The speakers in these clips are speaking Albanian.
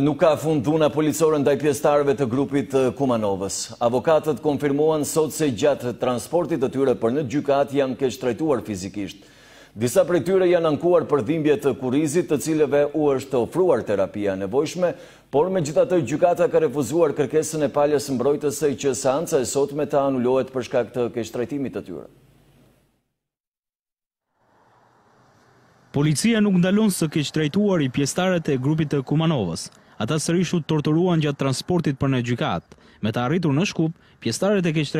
Nuk ka fund dhuna policorën dhe pjestarëve të grupit Kumanovës. Avokatët konfirmuan sot se gjatë transportit të tyre për në gjykat janë kështë trajtuar fizikisht. Disa për tyre janë ankuar për dhimbje të kurizit të cileve u është ofruar terapia nevojshme, por me gjitha të gjykata ka refuzuar kërkesën e paljes mbrojtës e që s'anca e sot me ta anullohet për shkak të kështë trajtimit të tyre. Policia nuk ndalon së keq trajtuar i pjestarët e grupit të Kumanovës. Ata sërishu të torturuan gjatë transportit për në gjykat. Me të arritur në shkup, pjestarët e keq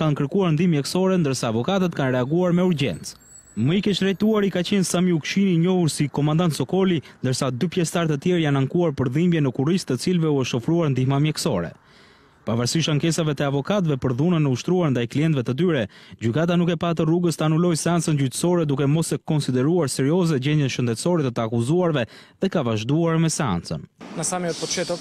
kanë kërkuar ndim jeksore, ndërsa avokatët kanë reaguar me urgjens. Më i keq i ka qenë Sami i njohur si komandant Sokoli, ndërsa dy pjestarët e tjerë janë ankuar për dhimbje në kuris të cilve u është ofruar ndihma mjekësore. Pavarësisht ankesave të avokatëve për dhunën e ushtruar ndaj klientëve të tyre, gjykata nuk e pa të rrugës të anulloj seancën gjyqësore duke mos e konsideruar serioze gjendjen shëndetësore të të akuzuarve dhe ka vazhduar me seancën. Në samjet po çetok,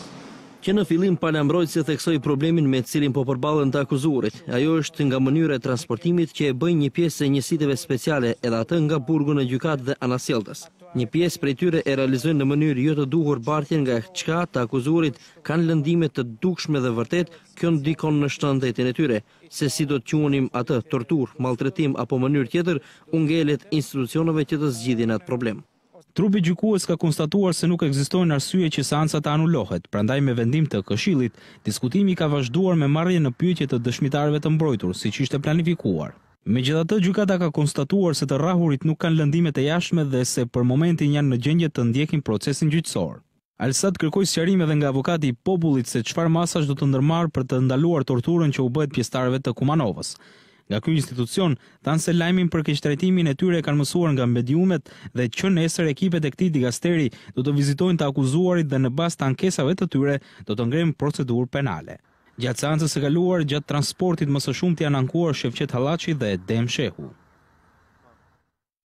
Që në fillim palambrojtë se theksoj problemin me cilin po përbalën të akuzurit. Ajo është nga mënyre transportimit që e bëjnë një pjesë e njësiteve speciale edhe atë nga burgu në gjykat dhe anasjeltës. Një pjesë prej tyre e realizojnë në mënyrë jo të duhur bartjen nga qka të akuzurit kanë lëndime të dukshme dhe vërtet, kjo ndikon në shtëndetin e tyre, se si do të quonim atë tortur, maltretim apo mënyrë tjetër, ungelet institucionove që të zgjidhin atë problem. Trupi gjykues ka konstatuar se nuk ekzistojnë arsye që seanca ansat anulohet, prandaj me vendim të këshillit, diskutimi ka vazhduar me marrjen në pyetje të dëshmitarëve të mbrojtur, siç ishte planifikuar. Me gjitha të gjukata ka konstatuar se të rahurit nuk kanë lëndimet e jashme dhe se për momentin janë në gjendje të ndjekin procesin gjyqësor. Alsat kërkoj sëqarime dhe nga avokati i popullit se qëfar masash do të ndërmarë për të ndaluar torturën që u bëhet pjestarëve të Kumanovës. Nga kjoj institucion, tanë se lajmin për kështretimin e tyre kanë mësuar nga mbediumet dhe që esër ekipet e këti digasteri do të vizitojnë të akuzuarit dhe në bas të ankesave të tyre do të ngrem procedur penale. Gjatë seancës së kaluar, gjatë transportit më së shumti janë ankuar Shevqet Hallaçi dhe Dem Shehu.